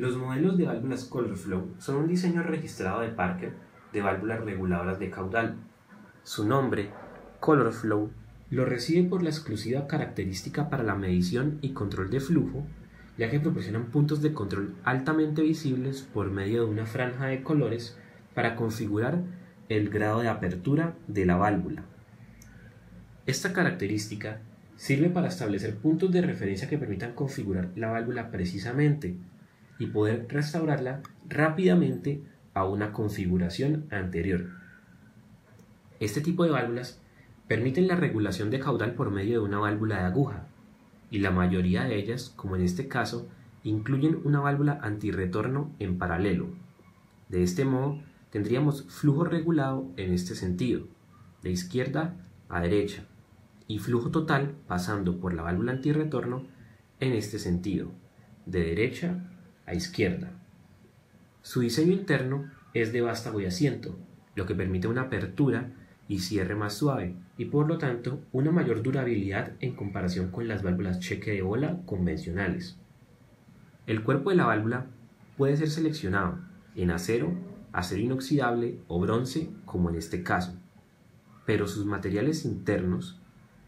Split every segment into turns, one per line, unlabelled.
Los modelos de válvulas Colorflow son un diseño registrado de Parker de válvulas reguladoras de caudal. Su nombre, Colorflow, lo recibe por la exclusiva característica para la medición y control de flujo, ya que proporcionan puntos de control altamente visibles por medio de una franja de colores para configurar el grado de apertura de la válvula. Esta característica sirve para establecer puntos de referencia que permitan configurar la válvula precisamente, y poder restaurarla rápidamente a una configuración anterior. Este tipo de válvulas permiten la regulación de caudal por medio de una válvula de aguja, y la mayoría de ellas, como en este caso, incluyen una válvula antirretorno en paralelo. De este modo, tendríamos flujo regulado en este sentido, de izquierda a derecha, y flujo total pasando por la válvula antirretorno en este sentido, de derecha a izquierda. Su diseño interno es de vástago y asiento, lo que permite una apertura y cierre más suave y por lo tanto una mayor durabilidad en comparación con las válvulas cheque de bola convencionales. El cuerpo de la válvula puede ser seleccionado en acero, acero inoxidable o bronce como en este caso, pero sus materiales internos,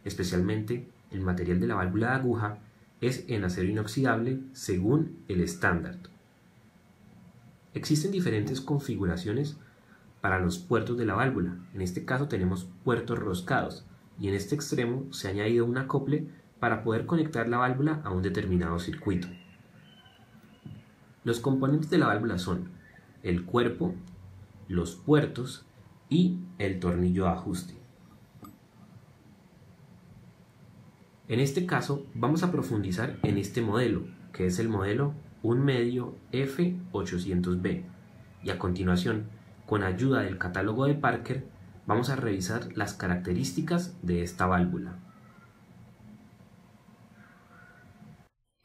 especialmente el material de la válvula de aguja, es en acero inoxidable según el estándar. Existen diferentes configuraciones para los puertos de la válvula. En este caso tenemos puertos roscados y en este extremo se ha añadido un acople para poder conectar la válvula a un determinado circuito. Los componentes de la válvula son el cuerpo, los puertos y el tornillo de ajuste. En este caso vamos a profundizar en este modelo, que es el modelo 1 medio F800B. Y a continuación, con ayuda del catálogo de Parker, vamos a revisar las características de esta válvula.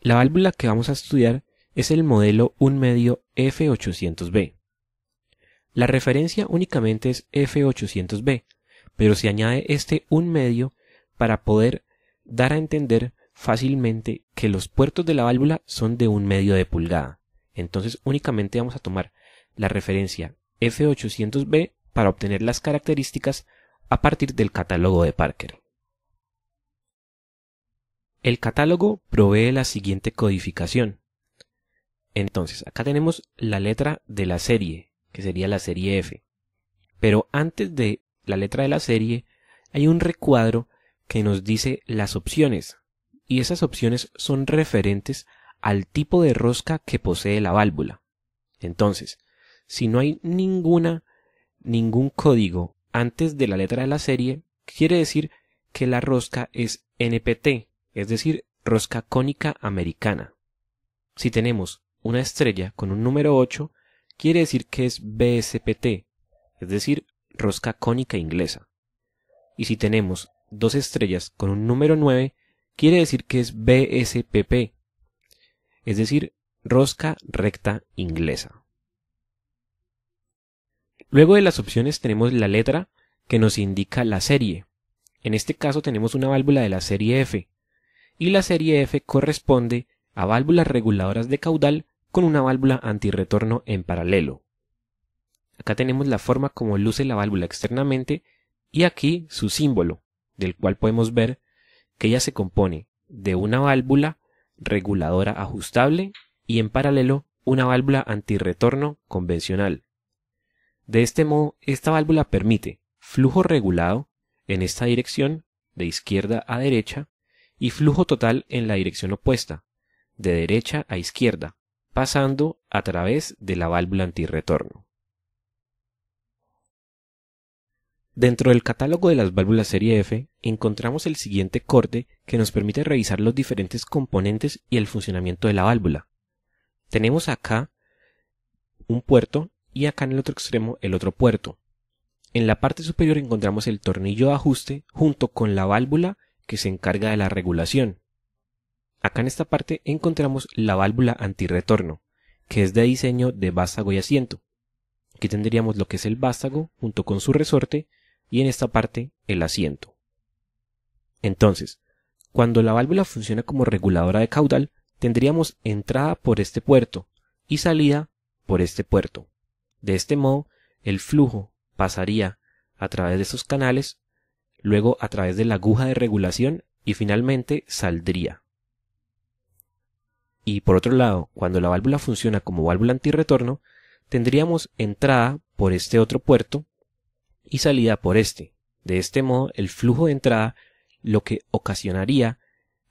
La válvula que vamos a estudiar es el modelo 1 medio F800B. La referencia únicamente es F800B, pero se añade este 1 medio para poder dar a entender fácilmente que los puertos de la válvula son de un medio de pulgada. Entonces únicamente vamos a tomar la referencia F800B para obtener las características a partir del catálogo de Parker. El catálogo provee la siguiente codificación. Entonces, acá tenemos la letra de la serie, que sería la serie F. Pero antes de la letra de la serie, hay un recuadro que nos dice las opciones, y esas opciones son referentes al tipo de rosca que posee la válvula. Entonces, si no hay ninguna, ningún código antes de la letra de la serie, quiere decir que la rosca es NPT, es decir, rosca cónica americana. Si tenemos una estrella con un número 8, quiere decir que es BSPT, es decir, rosca cónica inglesa. Y si tenemos dos estrellas con un número 9 quiere decir que es BSPP, es decir, rosca recta inglesa. Luego de las opciones tenemos la letra que nos indica la serie. En este caso tenemos una válvula de la serie F, y la serie F corresponde a válvulas reguladoras de caudal con una válvula antirretorno en paralelo. Acá tenemos la forma como luce la válvula externamente y aquí su símbolo, del cual podemos ver que ella se compone de una válvula reguladora ajustable y en paralelo una válvula antirretorno convencional. De este modo, esta válvula permite flujo regulado en esta dirección, de izquierda a derecha, y flujo total en la dirección opuesta, de derecha a izquierda, pasando a través de la válvula antirretorno. Dentro del catálogo de las válvulas serie F encontramos el siguiente corte que nos permite revisar los diferentes componentes y el funcionamiento de la válvula. Tenemos acá un puerto y acá en el otro extremo el otro puerto. En la parte superior encontramos el tornillo de ajuste junto con la válvula que se encarga de la regulación. Acá en esta parte encontramos la válvula antirretorno, que es de diseño de vástago y asiento. Aquí tendríamos lo que es el vástago junto con su resorte y en esta parte el asiento. Entonces, cuando la válvula funciona como reguladora de caudal, tendríamos entrada por este puerto y salida por este puerto. De este modo, el flujo pasaría a través de esos canales, luego a través de la aguja de regulación y finalmente saldría. Y por otro lado, cuando la válvula funciona como válvula antirretorno, tendríamos entrada por este otro puerto y salida por este. De este modo, el flujo de entrada lo que ocasionaría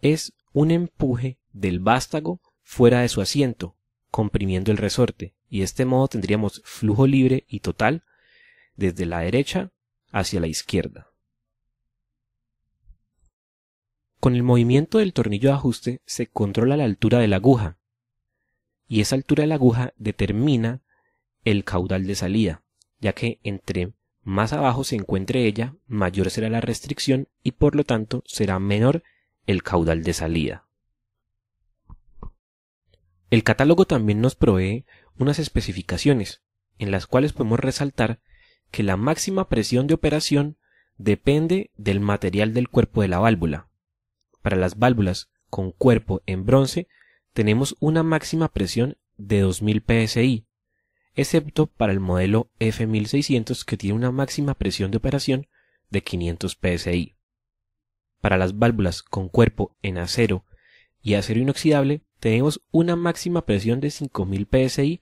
es un empuje del vástago fuera de su asiento, comprimiendo el resorte, y de este modo tendríamos flujo libre y total desde la derecha hacia la izquierda. Con el movimiento del tornillo de ajuste se controla la altura de la aguja, y esa altura de la aguja determina el caudal de salida, ya que entre más abajo se encuentre ella, mayor será la restricción y por lo tanto será menor el caudal de salida. El catálogo también nos provee unas especificaciones, en las cuales podemos resaltar que la máxima presión de operación depende del material del cuerpo de la válvula. Para las válvulas con cuerpo en bronce tenemos una máxima presión de 2000 psi excepto para el modelo F1600 que tiene una máxima presión de operación de 500 psi. Para las válvulas con cuerpo en acero y acero inoxidable tenemos una máxima presión de 5000 psi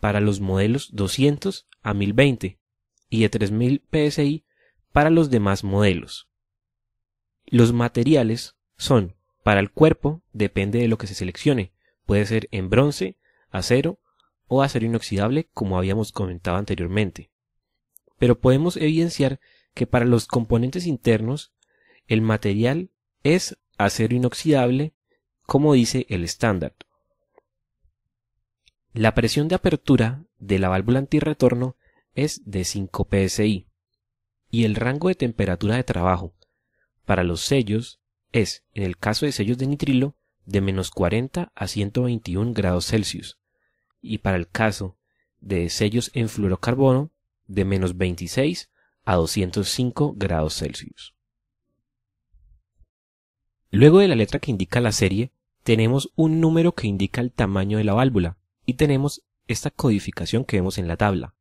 para los modelos 200 a 1020 y de 3000 psi para los demás modelos. Los materiales son para el cuerpo depende de lo que se seleccione, puede ser en bronce, acero o acero inoxidable, como habíamos comentado anteriormente. Pero podemos evidenciar que para los componentes internos, el material es acero inoxidable, como dice el estándar. La presión de apertura de la válvula antirretorno es de 5 psi y el rango de temperatura de trabajo para los sellos es, en el caso de sellos de nitrilo, de menos 40 a 121 grados Celsius y para el caso de sellos en fluorocarbono de menos 26 a 205 grados Celsius. Luego de la letra que indica la serie, tenemos un número que indica el tamaño de la válvula y tenemos esta codificación que vemos en la tabla.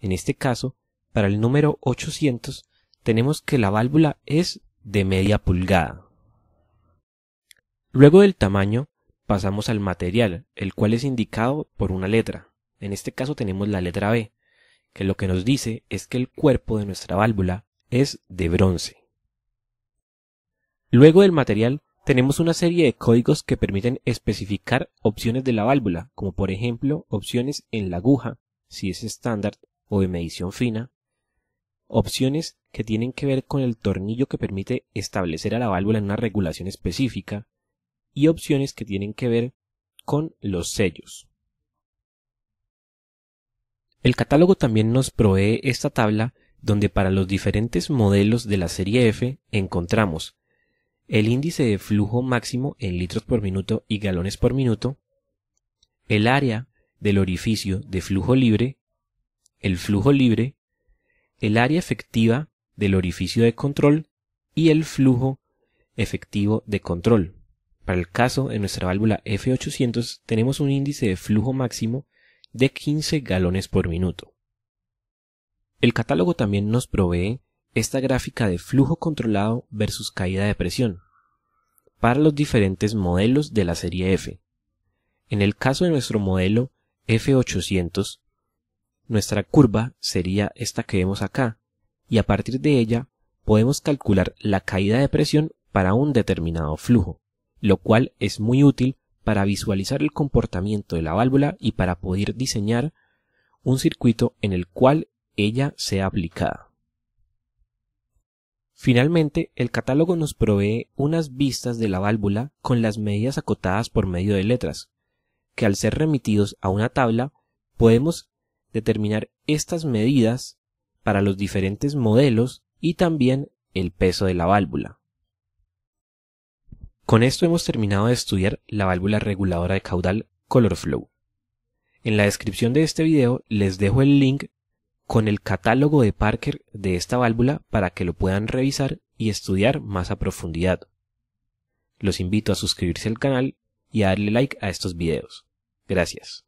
En este caso, para el número 800 tenemos que la válvula es de media pulgada. Luego del tamaño pasamos al material, el cual es indicado por una letra. En este caso tenemos la letra B, que lo que nos dice es que el cuerpo de nuestra válvula es de bronce. Luego del material tenemos una serie de códigos que permiten especificar opciones de la válvula, como por ejemplo opciones en la aguja, si es estándar o de medición fina, opciones que tienen que ver con el tornillo que permite establecer a la válvula en una regulación específica, y opciones que tienen que ver con los sellos. El catálogo también nos provee esta tabla donde para los diferentes modelos de la serie F encontramos el índice de flujo máximo en litros por minuto y galones por minuto, el área del orificio de flujo libre, el flujo libre, el área efectiva del orificio de control y el flujo efectivo de control. Para el caso, de nuestra válvula F800 tenemos un índice de flujo máximo de 15 galones por minuto. El catálogo también nos provee esta gráfica de flujo controlado versus caída de presión para los diferentes modelos de la serie F. En el caso de nuestro modelo F800, nuestra curva sería esta que vemos acá, y a partir de ella podemos calcular la caída de presión para un determinado flujo lo cual es muy útil para visualizar el comportamiento de la válvula y para poder diseñar un circuito en el cual ella sea aplicada. Finalmente, el catálogo nos provee unas vistas de la válvula con las medidas acotadas por medio de letras, que al ser remitidos a una tabla podemos determinar estas medidas para los diferentes modelos y también el peso de la válvula. Con esto hemos terminado de estudiar la válvula reguladora de caudal Color Flow. En la descripción de este video les dejo el link con el catálogo de Parker de esta válvula para que lo puedan revisar y estudiar más a profundidad. Los invito a suscribirse al canal y a darle like a estos videos. Gracias.